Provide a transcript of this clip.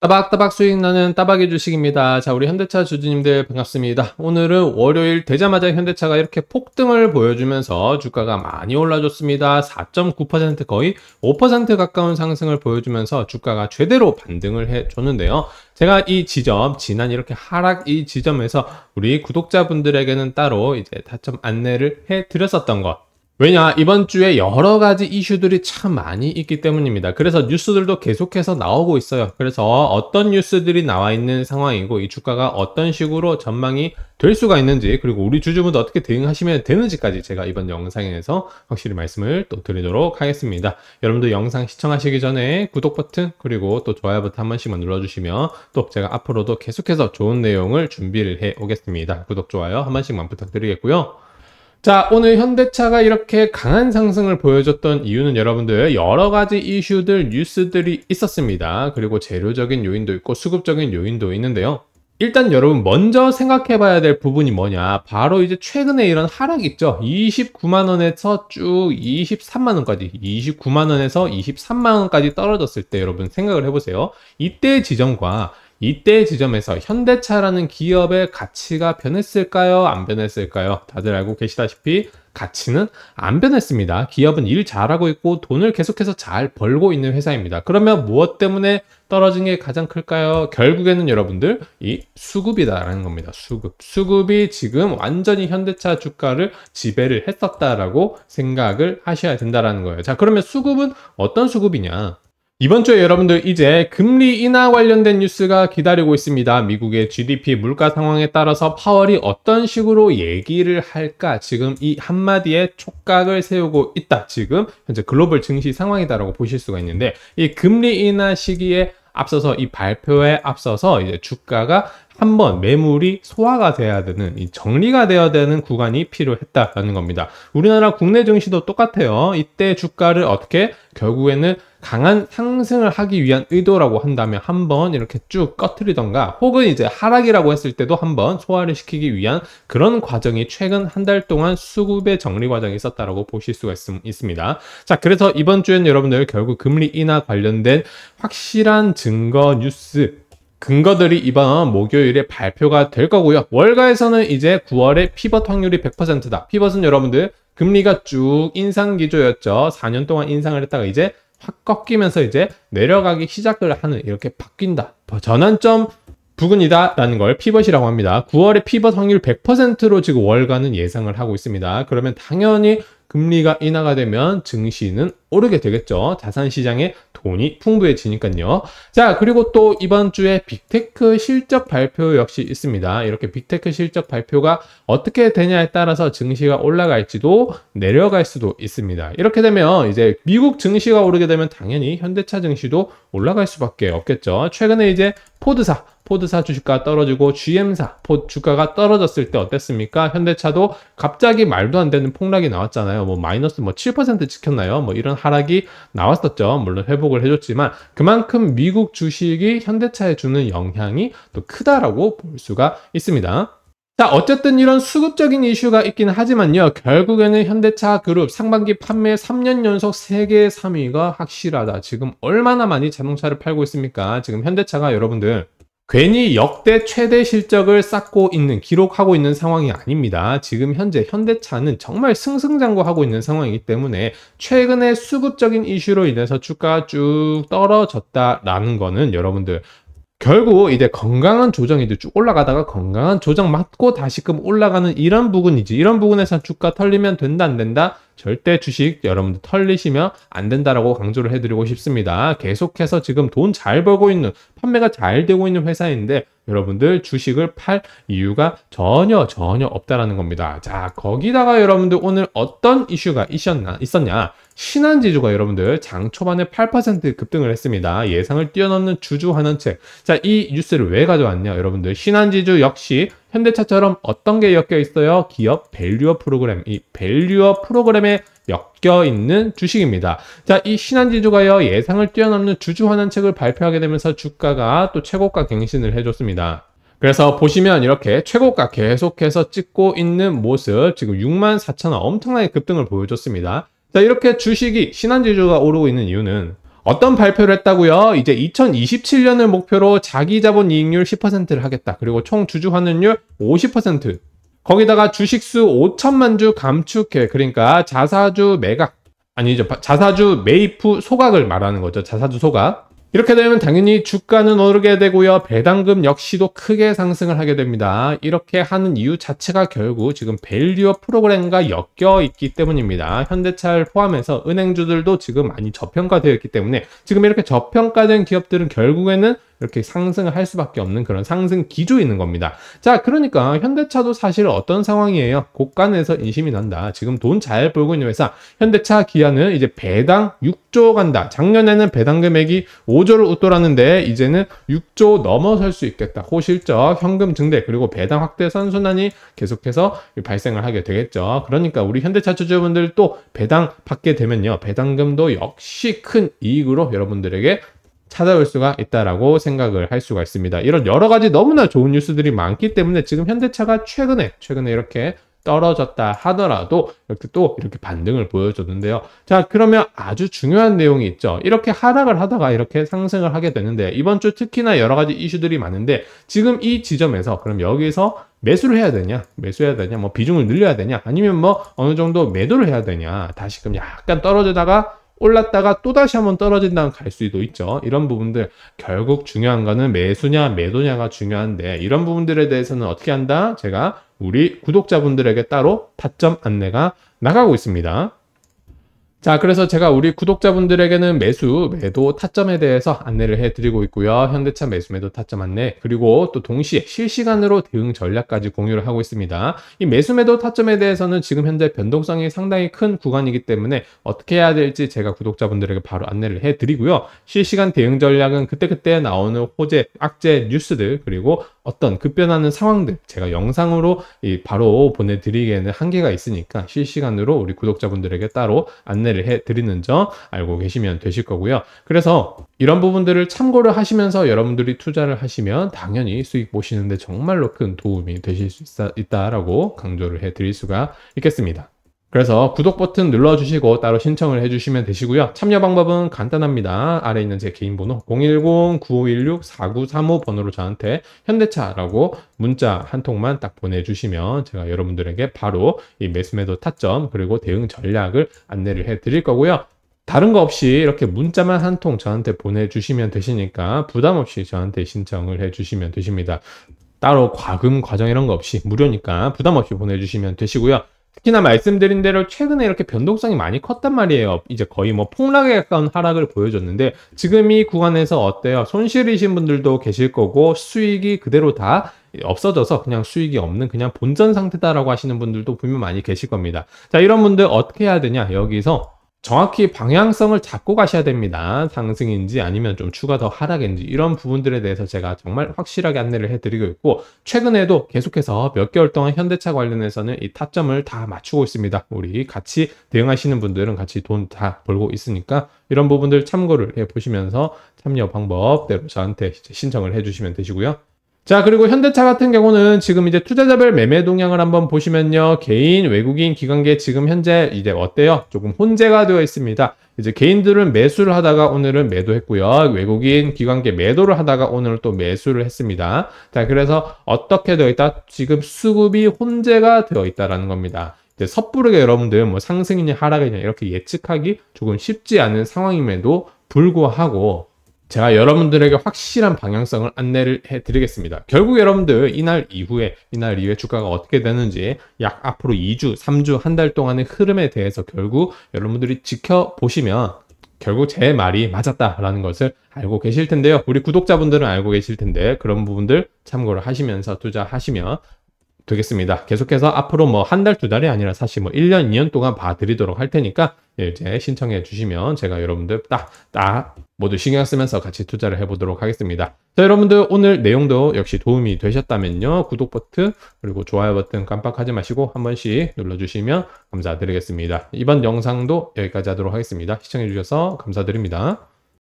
따박따박 수익 나는 따박의 주식입니다. 자, 우리 현대차 주주님들 반갑습니다. 오늘은 월요일 되자마자 현대차가 이렇게 폭등을 보여주면서 주가가 많이 올라줬습니다. 4.9% 거의 5% 가까운 상승을 보여주면서 주가가 제대로 반등을 해줬는데요. 제가 이 지점, 지난 이렇게 하락 이 지점에서 우리 구독자분들에게는 따로 이제 다점 안내를 해드렸었던 것 왜냐 이번 주에 여러 가지 이슈들이 참 많이 있기 때문입니다 그래서 뉴스들도 계속해서 나오고 있어요 그래서 어떤 뉴스들이 나와 있는 상황이고 이 주가가 어떤 식으로 전망이 될 수가 있는지 그리고 우리 주주분도 어떻게 대응하시면 되는지까지 제가 이번 영상에서 확실히 말씀을 또 드리도록 하겠습니다 여러분도 영상 시청하시기 전에 구독 버튼 그리고 또 좋아요 버튼 한 번씩만 눌러주시면 또 제가 앞으로도 계속해서 좋은 내용을 준비를 해 오겠습니다 구독 좋아요 한 번씩만 부탁드리겠고요 자 오늘 현대차가 이렇게 강한 상승을 보여줬던 이유는 여러분들 여러가지 이슈들 뉴스들이 있었습니다 그리고 재료적인 요인도 있고 수급적인 요인도 있는데요 일단 여러분 먼저 생각해 봐야 될 부분이 뭐냐 바로 이제 최근에 이런 하락 있죠 29만원에서 쭉 23만원까지 29만원에서 23만원까지 떨어졌을 때 여러분 생각을 해보세요 이때 지점과 이때 지점에서 현대차라는 기업의 가치가 변했을까요? 안 변했을까요? 다들 알고 계시다시피 가치는 안 변했습니다. 기업은 일 잘하고 있고 돈을 계속해서 잘 벌고 있는 회사입니다. 그러면 무엇 때문에 떨어진 게 가장 클까요? 결국에는 여러분들 이 수급이다라는 겁니다. 수급. 수급이 지금 완전히 현대차 주가를 지배를 했었다라고 생각을 하셔야 된다라는 거예요. 자, 그러면 수급은 어떤 수급이냐? 이번 주에 여러분들 이제 금리 인하 관련된 뉴스가 기다리고 있습니다. 미국의 GDP 물가 상황에 따라서 파월이 어떤 식으로 얘기를 할까 지금 이 한마디에 촉각을 세우고 있다. 지금 현재 글로벌 증시 상황이다라고 보실 수가 있는데 이 금리 인하 시기에 앞서서 이 발표에 앞서서 이제 주가가 한번 매물이 소화가 돼야 되는 이 정리가 되어야 되는 구간이 필요했다라는 겁니다. 우리나라 국내 증시도 똑같아요. 이때 주가를 어떻게 결국에는 강한 상승을 하기 위한 의도라고 한다면 한번 이렇게 쭉 꺼트리던가 혹은 이제 하락이라고 했을 때도 한번 소화를 시키기 위한 그런 과정이 최근 한 달 동안 수급의 정리 과정이 있었다라고 보실 수가 있, 습니다자 그래서 이번 주엔 여러분들 결국 금리 인하 관련된 확실한 증거 뉴스 근거들이 이번 목요일에 발표가 될 거고요. 월가에서는 이제 9월에 피벗 확률이 100%다. 피벗은 여러분들 금리가 쭉 인상 기조였죠. 4년 동안 인상을 했다가 이제 확 꺾이면서 이제 내려가기 시작을 하는 이렇게 바뀐다. 뭐 전환점 부근이다 라는 걸 피벗이라고 합니다. 9월에 피벗 확률 100%로 지금 월간은 예상을 하고 있습니다. 그러면 당연히 금리가 인하가 되면 증시는 오르게 되겠죠. 자산 시장에 돈이 풍부해지니까요. 자, 그리고 또 이번 주에 빅테크 실적 발표 역시 있습니다. 이렇게 빅테크 실적 발표가 어떻게 되냐에 따라서 증시가 올라갈지도 내려갈 수도 있습니다. 이렇게 되면 이제 미국 증시가 오르게 되면 당연히 현대차 증시도 올라갈 수밖에 없겠죠. 최근에 이제 포드사 포드사 주식가 떨어지고 GM사 포 주가가 떨어졌을 때 어땠습니까? 현대차도 갑자기 말도 안 되는 폭락이 나왔잖아요. 뭐 마이너스 뭐 7% 찍혔나요? 뭐 이런 하락이 나왔었죠. 물론 회복을 해줬지만 그만큼 미국 주식이 현대차에 주는 영향이 또 크다라고 볼 수가 있습니다. 자, 어쨌든 이런 수급적인 이슈가 있긴 하지만요. 결국에는 현대차 그룹 상반기 판매 3년 연속 세계 3위가 확실하다. 지금 얼마나 많이 자동차를 팔고 있습니까? 지금 현대차가 여러분들 괜히 역대 최대 실적을 쌓고 있는 기록하고 있는 상황이 아닙니다. 지금 현재 현대차는 정말 승승장구하고 있는 상황이기 때문에 최근에 수급적인 이슈로 인해서 주가 쭉 떨어졌다라는 거는 여러분들 결국 이제 건강한 조정이쭉 올라가다가 건강한 조정 맞고 다시금 올라가는 이런 부분이지. 이런 부분에서 주가 털리면 된다 안 된다? 절대 주식 여러분들 털리시면 안 된다라고 강조를 해드리고 싶습니다. 계속해서 지금 돈 잘 벌고 있는 판매가 잘 되고 있는 회사인데 여러분들 주식을 팔 이유가 전혀 전혀 없다라는 겁니다. 자 거기다가 여러분들 오늘 어떤 이슈가 있었나 있었냐 신한지주가 여러분들 장 초반에 8% 급등을 했습니다. 예상을 뛰어넘는 주주 환원책. 자 이 뉴스를 왜 가져왔냐 여러분들 신한지주 역시 현대차처럼 어떤 게 엮여 있어요? 기업 밸류어 프로그램, 이 밸류어 프로그램에 엮여 있는 주식입니다. 자, 이 신한지주가요 예상을 뛰어넘는 주주 환원책을 발표하게 되면서 주가가 또 최고가 갱신을 해줬습니다. 그래서 보시면 이렇게 최고가 계속해서 찍고 있는 모습 지금 64,000원 엄청나게 급등을 보여줬습니다. 자 이렇게 주식이 신한지주가 오르고 있는 이유는 어떤 발표를 했다고요? 이제 2027년을 목표로 자기 자본 이익률 10%를 하겠다. 그리고 총 주주 환원율 50%. 거기다가 주식수 5천만 주 감축 계획. 그러니까 자사주 매각 아니죠. 자사주 매입 후 소각을 말하는 거죠. 자사주 소각. 이렇게 되면 당연히 주가는 오르게 되고요. 배당금 역시도 크게 상승을 하게 됩니다. 이렇게 하는 이유 자체가 결국 지금 밸류어 프로그램과 엮여 있기 때문입니다. 현대차를 포함해서 은행주들도 지금 많이 저평가되어 있기 때문에 지금 이렇게 저평가된 기업들은 결국에는 이렇게 상승을 할 수밖에 없는 그런 상승 기조있는 겁니다. 자, 그러니까 현대차도 사실 어떤 상황이에요? 고간에서 인심이 난다. 지금 돈 잘 벌고 있는 회사 현대차 기아는 이제 배당 6조 간다. 작년에는 배당 금액이 5조를 웃돌았는데 이제는 6조 넘어설 수 있겠다. 호실적, 현금 증대 그리고 배당 확대 선순환이 계속해서 발생을 하게 되겠죠. 그러니까 우리 현대차 주주분들 또 배당 받게 되면요. 배당금도 역시 큰 이익으로 여러분들에게 찾아올 수가 있다라고 생각을 할 수가 있습니다. 이런 여러 가지 너무나 좋은 뉴스들이 많기 때문에 지금 현대차가 최근에 최근에 이렇게 떨어졌다 하더라도 이렇게 또 이렇게 반등을 보여줬는데요. 자 그러면 아주 중요한 내용이 있죠. 이렇게 하락을 하다가 이렇게 상승을 하게 되는데 이번 주 특히나 여러 가지 이슈들이 많은데 지금 이 지점에서 그럼 여기서 매수를 해야 되냐 매수해야 되냐 뭐 비중을 늘려야 되냐 아니면 뭐 어느 정도 매도를 해야 되냐 다시금 약간 떨어지다가 올랐다가 또다시 한번 떨어진다면 갈 수도 있죠. 이런 부분들 결국 중요한 거는 매수냐 매도냐가 중요한데 이런 부분들에 대해서는 어떻게 한다? 제가 우리 구독자분들에게 따로 타점 안내가 나가고 있습니다. 자, 그래서 제가 우리 구독자분들에게는 매수, 매도, 타점에 대해서 안내를 해드리고 있고요. 현대차 매수, 매도, 타점 안내, 그리고 또 동시에 실시간으로 대응 전략까지 공유를 하고 있습니다. 이 매수, 매도, 타점에 대해서는 지금 현재 변동성이 상당히 큰 구간이기 때문에 어떻게 해야 될지 제가 구독자분들에게 바로 안내를 해드리고요. 실시간 대응 전략은 그때그때 나오는 호재, 악재, 뉴스들, 그리고 어떤 급변하는 상황들 제가 영상으로 바로 보내드리기에는 한계가 있으니까 실시간으로 우리 구독자분들에게 따로 안내 안내를 해드리는 점 알고 계시면 되실 거고요. 그래서 이런 부분들을 참고를 하시면서 여러분들이 투자를 하시면 당연히 수익 보시는데 정말로 큰 도움이 되실 수 있다, 라고 강조를 해드릴 수가 있겠습니다. 그래서 구독 버튼 눌러주시고 따로 신청을 해주시면 되시고요. 참여 방법은 간단합니다. 아래 있는 제 개인 번호 010-9516-4935 번호로 저한테 현대차라고 문자 한 통만 딱 보내주시면 제가 여러분들에게 바로 이 매수매도 타점 그리고 대응 전략을 안내를 해드릴 거고요. 다른 거 없이 이렇게 문자만 한 통 저한테 보내주시면 되시니까 부담 없이 저한테 신청을 해주시면 되십니다. 따로 과금 과정 이런 거 없이 무료니까 부담 없이 보내주시면 되시고요. 특히나 말씀드린 대로 최근에 이렇게 변동성이 많이 컸단 말이에요. 이제 거의 뭐 폭락에 가까운 하락을 보여줬는데 지금 이 구간에서 어때요? 손실이신 분들도 계실 거고 수익이 그대로 다 없어져서 그냥 수익이 없는 그냥 본전 상태다라고 하시는 분들도 분명 많이 계실 겁니다. 자, 이런 분들 어떻게 해야 되냐? 여기서 정확히 방향성을 잡고 가셔야 됩니다. 상승인지 아니면 좀 추가 더 하락인지 이런 부분들에 대해서 제가 정말 확실하게 안내를 해드리고 있고 최근에도 계속해서 몇 개월 동안 현대차 관련해서는 이 타점을 다 맞추고 있습니다. 우리 같이 대응하시는 분들은 같이 돈 다 벌고 있으니까 이런 부분들 참고를 해보시면서 참여 방법대로 저한테 신청을 해주시면 되시고요. 자, 그리고 현대차 같은 경우는 지금 이제 투자자별 매매 동향을 한번 보시면요. 개인, 외국인, 기관계 지금 현재 이제 어때요? 조금 혼재가 되어 있습니다. 이제 개인들은 매수를 하다가 오늘은 매도했고요. 외국인, 기관계 매도를 하다가 오늘 또 매수를 했습니다. 자, 그래서 어떻게 되어 있다? 지금 수급이 혼재가 되어 있다라는 겁니다. 이제 섣부르게 여러분들 뭐 상승이냐 하락이냐 이렇게 예측하기 조금 쉽지 않은 상황임에도 불구하고 제가 여러분들에게 확실한 방향성을 안내를 해드리겠습니다. 결국 여러분들 이날 이후에 이날 이후에 주가가 어떻게 되는지 약 앞으로 2주, 3주, 한 달 동안의 흐름에 대해서 결국 여러분들이 지켜보시면 결국 제 말이 맞았다라는 것을 알고 계실 텐데요. 우리 구독자분들은 알고 계실 텐데 그런 부분들 참고를 하시면서 투자하시면 되겠습니다. 계속해서 앞으로 뭐 한 달, 두 달이 아니라 사실 뭐 1년, 2년 동안 봐드리도록 할 테니까 예, 이제 신청해 주시면 제가 여러분들 딱, 딱 모두 신경 쓰면서 같이 투자를 해보도록 하겠습니다. 자, 여러분들 오늘 내용도 역시 도움이 되셨다면요. 구독 버튼 그리고 좋아요 버튼 깜빡하지 마시고 한 번씩 눌러주시면 감사드리겠습니다. 이번 영상도 여기까지 하도록 하겠습니다. 시청해 주셔서 감사드립니다.